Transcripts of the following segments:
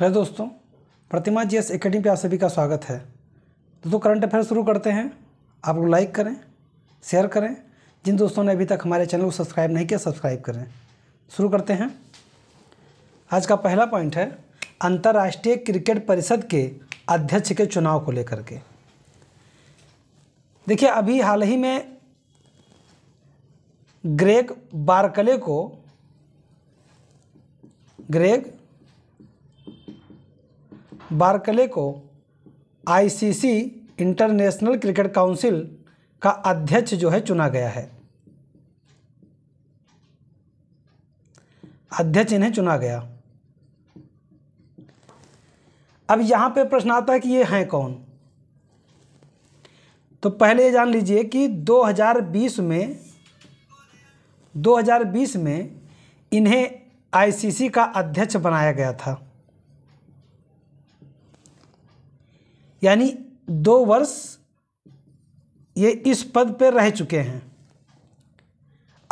hello दोस्तों प्रतिमा G S academy पर आप सभी का स्वागत है दोस्तों तो करंट अफेयर शुरू करते हैं आप लोग लाइक करें शेयर करें जिन दोस्तों ने अभी तक हमारे चैनल को सब्सक्राइब नहीं किया सब्सक्राइब करें शुरू करते हैं आज का पहला पॉइंट है अंतर्राष्ट्रीय क्रिकेट परिषद के अध्यक्ष के चुनाव को लेकर के देखिए अभी हाल ही में ग्रेग बारकले को ग्रेग बार्कले को आईसीसी इंटरनेशनल क्रिकेट काउंसिल का अध्यक्ष जो है चुना गया है अध्यक्ष इन्हें चुना गया अब यहाँ पे प्रश्न आता है कि ये हैं कौन तो पहले ये जान लीजिए कि 2020 में 2020 में इन्हें आईसीसी का अध्यक्ष बनाया गया था यानी दो वर्ष ये इस पद पर रह चुके हैं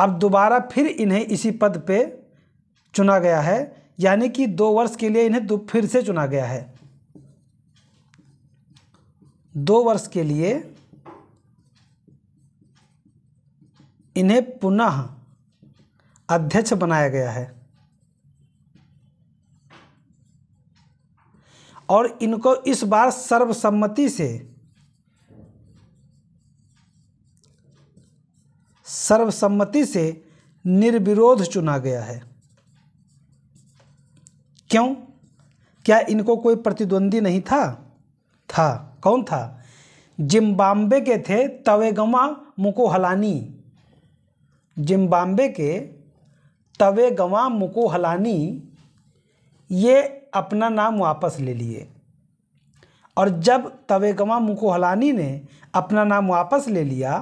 अब दोबारा फिर इन्हें इसी पद पे चुना गया है यानी कि दो वर्ष के लिए इन्हें दो फिर से चुना गया है दो वर्ष के लिए इन्हें पुनः अध्यक्ष बनाया गया है और इनको इस बार सर्वसम्मति से सर्वसम्मति से निर्विरोध चुना गया है क्यों क्या इनको कोई प्रतिद्वंदी नहीं था था कौन था जिम्बाब्वे के थे तवेगमा मुकोहलानी जिम्बाब्वे के तवेगमा मुकोहलानी ये अपना नाम वापस ले लिए और जब तवेगमा मुकोहलानी ने अपना नाम वापस ले लिया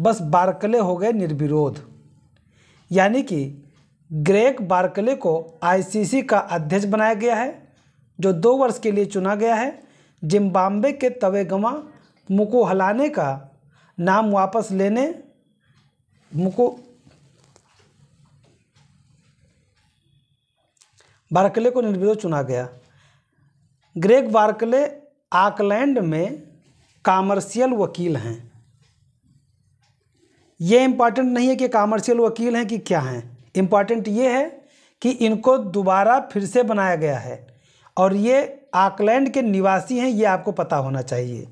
बस बारकले हो गए निर्विरोध यानी कि ग्रेक बार्कले को आईसीसी का अध्यक्ष बनाया गया है जो दो वर्ष के लिए चुना गया है जिम्बाब्वे के तवेगमा मुकोहलाने का नाम वापस लेने मुको बार्कले को निर्विरोध चुना गया ग्रेग बार्कले आकलैंड में कामर्शियल वकील हैं ये इम्पॉर्टेंट नहीं है कि कामर्शियल वकील हैं कि क्या हैं इम्पॉर्टेंट ये है कि इनको दोबारा फिर से बनाया गया है और ये आकलैंड के निवासी हैं ये आपको पता होना चाहिए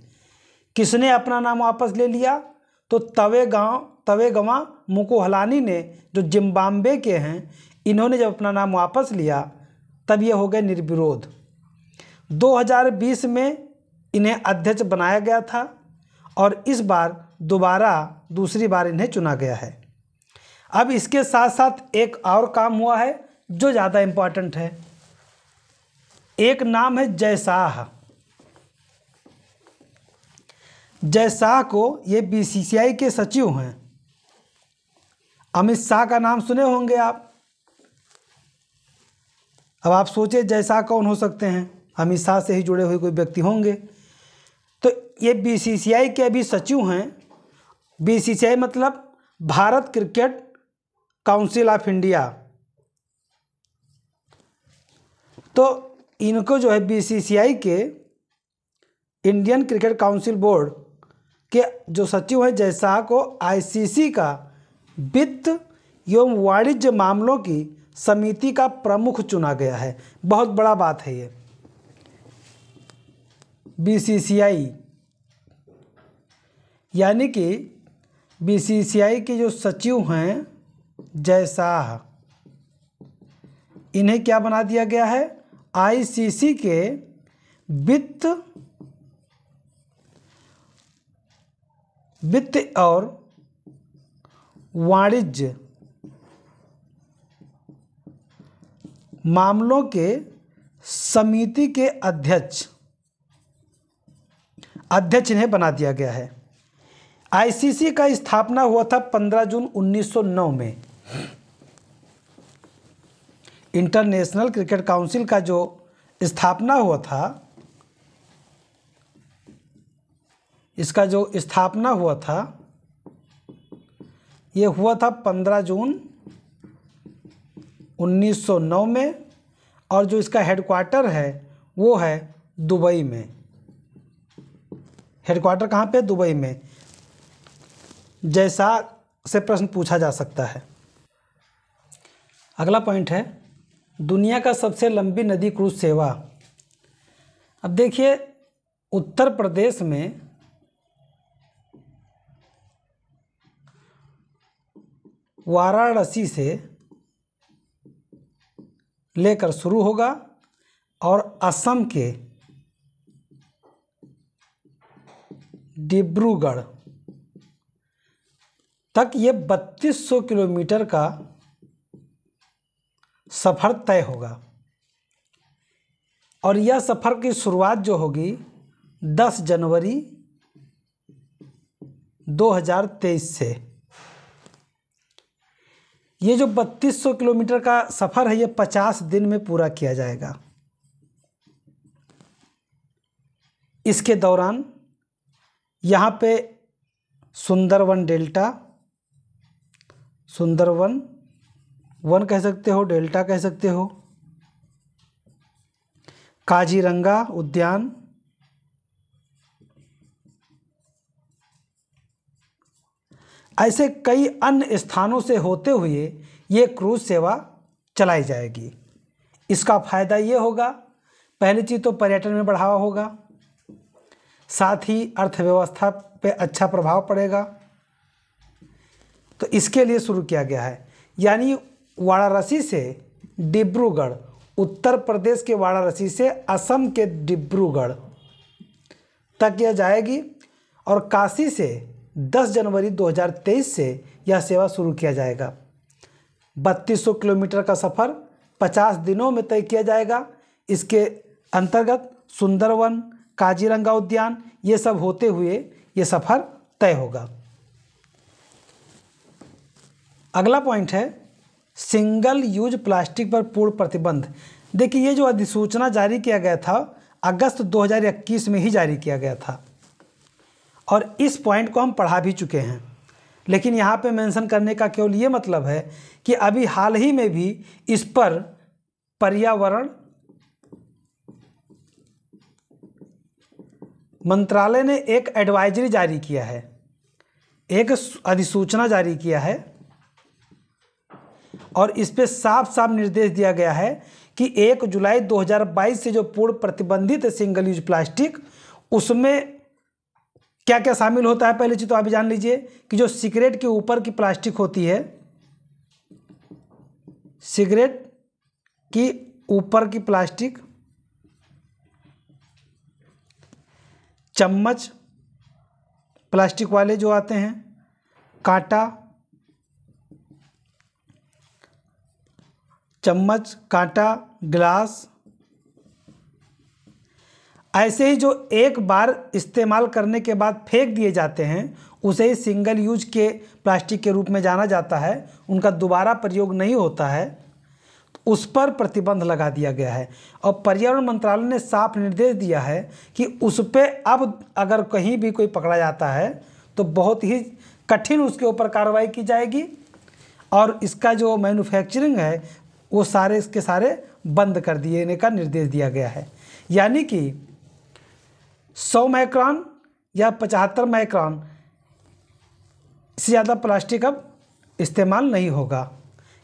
किसने अपना नाम वापस ले लिया तो तवे गांव तवे गवा मुकोहलानी ने जो जिम्बाबे के हैं इन्होंने जब अपना नाम वापस लिया तब ये हो गए निर्विरोध 2020 में इन्हें अध्यक्ष बनाया गया था और इस बार दोबारा दूसरी बार इन्हें चुना गया है अब इसके साथ साथ एक और काम हुआ है जो ज़्यादा इम्पॉर्टेंट है एक नाम है जयसाह जयसाह को ये बीसीसीआई के सचिव हैं अमित शाह का नाम सुने होंगे आप अब आप सोचे जैसा कौन हो सकते हैं हमेशा शाह से ही जुड़े हुए कोई व्यक्ति होंगे तो ये बीसीसीआई के अभी सचिव हैं बीसीसीआई मतलब भारत क्रिकेट काउंसिल ऑफ इंडिया तो इनको जो है बीसीसीआई के इंडियन क्रिकेट काउंसिल बोर्ड के जो सचिव हैं जैसा को आईसीसी का वित्त एवं वाणिज्य मामलों की समिति का प्रमुख चुना गया है बहुत बड़ा बात है ये बीसीसीआई यानी कि बीसीसीआई के जो सचिव हैं जैसा इन्हें क्या बना दिया गया है आईसीसी के वित्त वित्त और वाणिज्य मामलों के समिति के अध्यक्ष अध्यक्ष इन्हें बना दिया गया है आईसीसी का स्थापना हुआ था 15 जून 1909 में इंटरनेशनल क्रिकेट काउंसिल का जो स्थापना हुआ था इसका जो स्थापना हुआ था यह हुआ था 15 जून 1909 में और जो इसका हेडक्वार्टर है वो है दुबई में हेडक्वार्टर कहाँ पे दुबई में जैसा से प्रश्न पूछा जा सकता है अगला पॉइंट है दुनिया का सबसे लंबी नदी क्रूज सेवा अब देखिए उत्तर प्रदेश में वाराणसी से लेकर शुरू होगा और असम के डिब्रूगढ़ तक ये 3200 किलोमीटर का सफ़र तय होगा और यह सफ़र की शुरुआत जो होगी 10 जनवरी 2023 से ये जो 3200 किलोमीटर का सफ़र है ये 50 दिन में पूरा किया जाएगा इसके दौरान यहाँ पे सुंदरवन डेल्टा सुंदरवन वन कह सकते हो डेल्टा कह सकते हो काजीरंगा उद्यान ऐसे कई अन्य स्थानों से होते हुए ये क्रूज सेवा चलाई जाएगी इसका फायदा ये होगा पहली चीज़ तो पर्यटन में बढ़ावा होगा साथ ही अर्थव्यवस्था पे अच्छा प्रभाव पड़ेगा तो इसके लिए शुरू किया गया है यानी वाराणसी से डिब्रूगढ़ उत्तर प्रदेश के वाराणसी से असम के डिब्रूगढ़ तक यह जाएगी और काशी से 10 जनवरी 2023 से यह सेवा शुरू किया जाएगा बत्तीस किलोमीटर का सफ़र 50 दिनों में तय किया जाएगा इसके अंतर्गत सुंदरवन काजीरंगा उद्यान ये सब होते हुए ये सफ़र तय होगा अगला पॉइंट है सिंगल यूज प्लास्टिक पर पूर्ण प्रतिबंध देखिए ये जो अधिसूचना जारी किया गया था अगस्त 2021 में ही जारी किया गया था और इस पॉइंट को हम पढ़ा भी चुके हैं लेकिन यहाँ पे मेंशन करने का केवल ये मतलब है कि अभी हाल ही में भी इस पर पर्यावरण मंत्रालय ने एक एडवाइजरी जारी किया है एक अधिसूचना जारी किया है और इस पर साफ साफ निर्देश दिया गया है कि 1 जुलाई 2022 से जो पूर्ण प्रतिबंधित सिंगल यूज प्लास्टिक उसमें क्या क्या शामिल होता है पहली चीज़ तो आप जान लीजिए कि जो सिगरेट के ऊपर की प्लास्टिक होती है सिगरेट की ऊपर की प्लास्टिक चम्मच प्लास्टिक वाले जो आते हैं कांटा चम्मच कांटा ग्लास ऐसे ही जो एक बार इस्तेमाल करने के बाद फेंक दिए जाते हैं उसे ही सिंगल यूज के प्लास्टिक के रूप में जाना जाता है उनका दोबारा प्रयोग नहीं होता है उस पर प्रतिबंध लगा दिया गया है और पर्यावरण मंत्रालय ने साफ निर्देश दिया है कि उस पर अब अगर कहीं भी कोई पकड़ा जाता है तो बहुत ही कठिन उसके ऊपर कार्रवाई की जाएगी और इसका जो मैन्युफैक्चरिंग है वो सारे इसके सारे बंद कर दिए का निर्देश दिया गया है यानी कि सौ माइक्रॉन या पचहत्तर माइक्रॉन से ज़्यादा प्लास्टिक अब इस्तेमाल नहीं होगा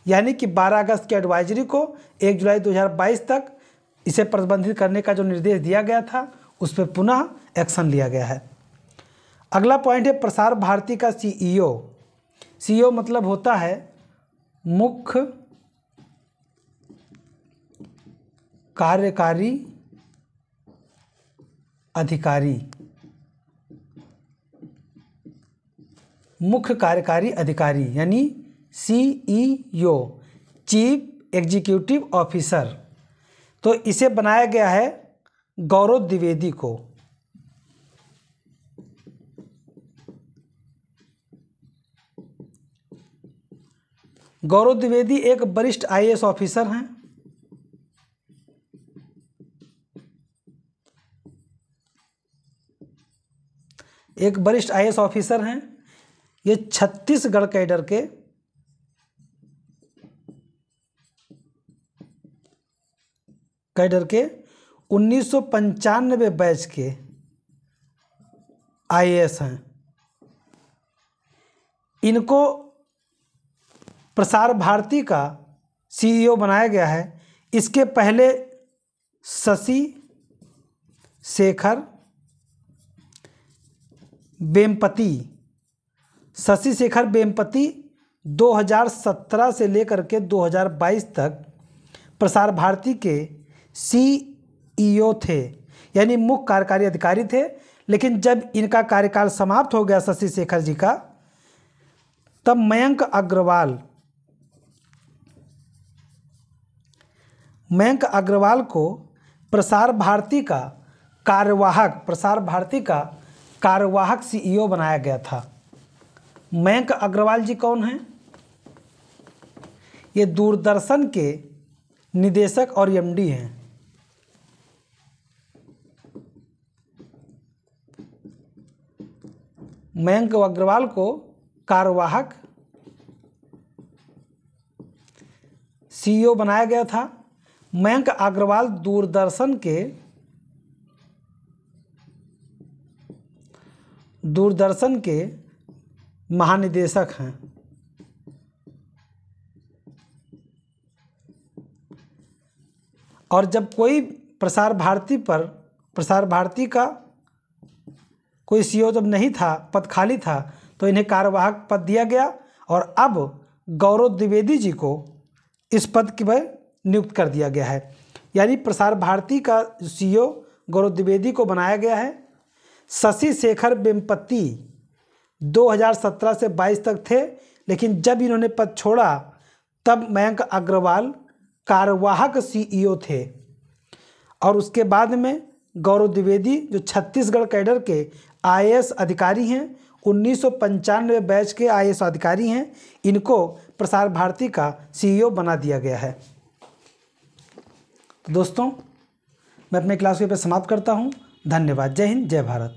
यानी कि 12 अगस्त की एडवाइजरी को 1 जुलाई 2022 तक इसे प्रतिबंधित करने का जो निर्देश दिया गया था उस पर पुनः एक्शन लिया गया है अगला पॉइंट है प्रसार भारती का सीईओ सीईओ e e मतलब होता है मुख्य कार्यकारी अधिकारी मुख्य कार्यकारी अधिकारी यानी सीईओ चीफ एग्जीक्यूटिव ऑफिसर तो इसे बनाया गया है गौरव द्विवेदी को गौरव द्विवेदी एक वरिष्ठ आईएएस ऑफिसर हैं एक वरिष्ठ आई ऑफिसर हैं ये छत्तीसगढ़ कैडर के कैडर के उन्नीस बैच के आई हैं इनको प्रसार भारती का सीईओ बनाया गया है इसके पहले शशि शेखर बेमपति शशि शेखर बेमपति 2017 से लेकर के 2022 तक प्रसार भारती के सीईओ e थे यानी मुख्य कार्यकारी अधिकारी थे लेकिन जब इनका कार्यकाल समाप्त हो गया शशि शेखर जी का तब मयंक अग्रवाल मयंक अग्रवाल को प्रसार भारती का कार्यवाहक प्रसार भारती का कार्यवाहक सीईओ e बनाया गया था मयंक अग्रवाल जी कौन हैं ये दूरदर्शन के निदेशक और एमडी हैं मयंक अग्रवाल को कार्यवाहक सीईओ e बनाया गया था मयंक अग्रवाल दूरदर्शन के दूरदर्शन के महानिदेशक हैं और जब कोई प्रसार भारती पर प्रसार भारती का कोई सीईओ जब नहीं था पद खाली था तो इन्हें कार्यवाहक पद दिया गया और अब गौरव द्विवेदी जी को इस पद की पर नियुक्त कर दिया गया है यानी प्रसार भारती का सीईओ गौरव द्विवेदी को बनाया गया है शशि शेखर वेम्पति 2017 से 22 तक थे लेकिन जब इन्होंने पद छोड़ा तब मयंक अग्रवाल कार्यवाहक सीईओ e थे और उसके बाद में गौरव द्विवेदी जो छत्तीसगढ़ कैडर के आईएएस अधिकारी हैं उन्नीस बैच के आईएएस अधिकारी हैं इनको प्रसार भारती का सीईओ e बना दिया गया है तो दोस्तों मैं अपने क्लास को पर समाप्त करता हूँ धन्यवाद जय हिंद जय भारत